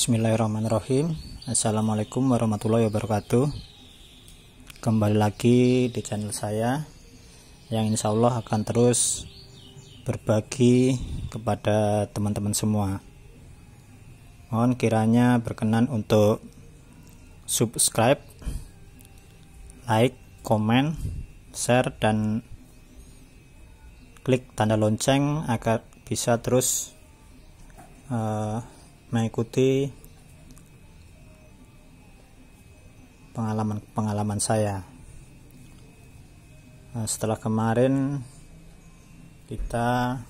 Bismillahirrahmanirrahim Assalamualaikum warahmatullahi wabarakatuh Kembali lagi di channel saya Yang insya Allah akan terus Berbagi kepada teman-teman semua Mohon kiranya berkenan untuk Subscribe Like, komen, share, dan Klik tanda lonceng agar bisa terus uh, mengikuti pengalaman-pengalaman saya. Nah, setelah kemarin kita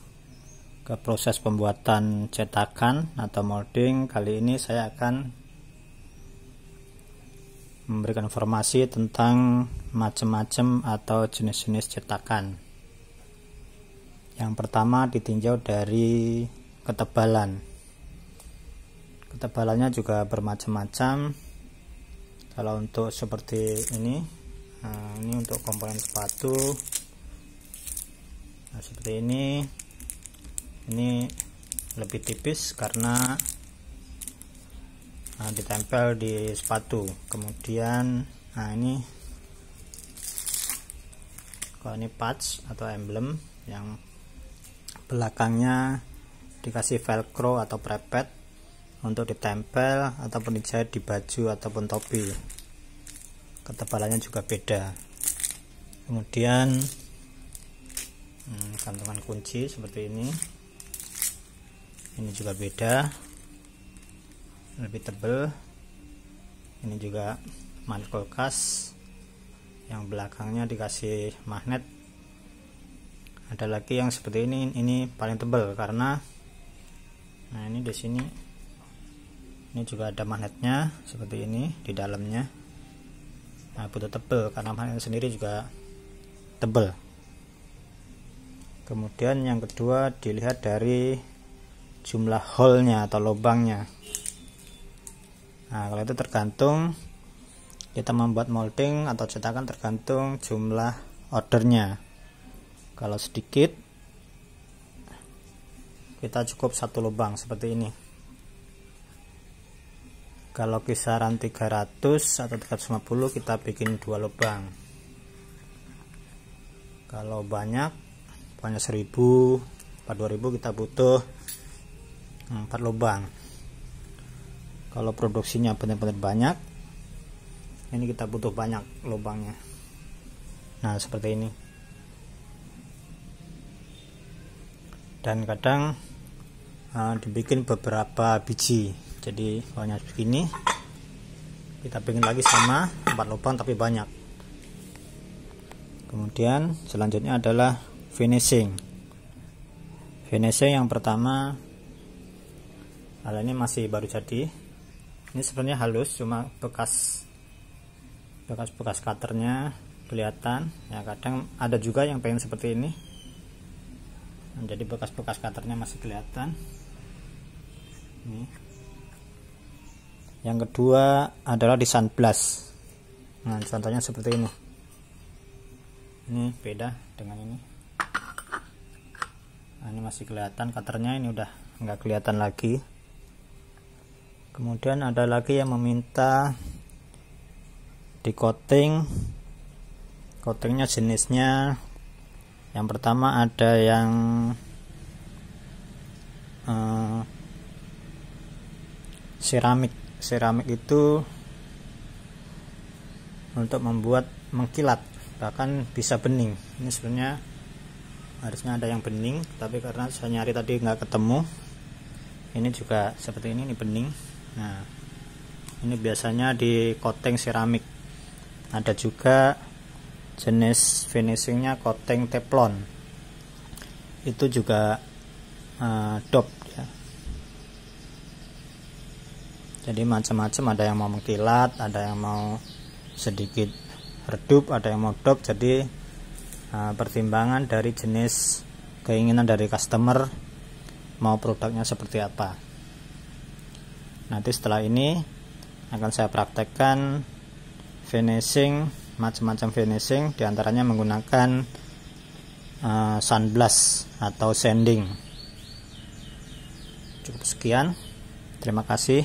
ke proses pembuatan cetakan atau molding, kali ini saya akan memberikan informasi tentang macam-macam atau jenis-jenis cetakan. Yang pertama ditinjau dari ketebalan ketebalannya juga bermacam-macam kalau untuk seperti ini nah, ini untuk komponen sepatu nah, seperti ini ini lebih tipis karena nah, ditempel di sepatu kemudian nah ini kalau ini patch atau emblem yang belakangnya dikasih velcro atau prepet untuk ditempel ataupun dijahit di baju ataupun topi ketebalannya juga beda kemudian hmm, kantungan kunci seperti ini ini juga beda lebih tebel ini juga magnet kulkas yang belakangnya dikasih magnet ada lagi yang seperti ini ini paling tebal karena nah ini di sini ini juga ada magnetnya seperti ini di dalamnya nah butuh tebel karena magnet sendiri juga tebel kemudian yang kedua dilihat dari jumlah hole-nya atau lubangnya nah kalau itu tergantung kita membuat molding atau cetakan tergantung jumlah ordernya kalau sedikit kita cukup satu lubang seperti ini kalau kisaran 300 atau 350 kita bikin dua lubang kalau banyak banyak 1000 4000 2000 kita butuh 4 hmm, lubang kalau produksinya benar-benar banyak ini kita butuh banyak lubangnya nah seperti ini dan kadang uh, dibikin beberapa biji jadi banyak begini kita pingin lagi sama empat lubang tapi banyak kemudian selanjutnya adalah finishing finishing yang pertama hal ini masih baru jadi ini sebenarnya halus cuma bekas bekas-bekas cutternya kelihatan ya kadang ada juga yang pengen seperti ini jadi bekas-bekas cutternya masih kelihatan ini yang kedua adalah di sunblast nah contohnya seperti ini ini beda dengan ini nah, ini masih kelihatan katernya ini udah nggak kelihatan lagi kemudian ada lagi yang meminta di coating coatingnya jenisnya yang pertama ada yang eh, uh, seramik itu untuk membuat mengkilat bahkan bisa bening ini sebenarnya harusnya ada yang bening tapi karena saya nyari tadi nggak ketemu ini juga seperti ini ini bening nah ini biasanya di coating seramik ada juga jenis finishingnya coating teflon itu juga uh, eh, dop ya jadi macam-macam ada yang mau mengkilat ada yang mau sedikit redup ada yang mau dop jadi uh, pertimbangan dari jenis keinginan dari customer mau produknya seperti apa nanti setelah ini akan saya praktekkan finishing macam-macam finishing diantaranya menggunakan uh, sandblast atau sanding cukup sekian terima kasih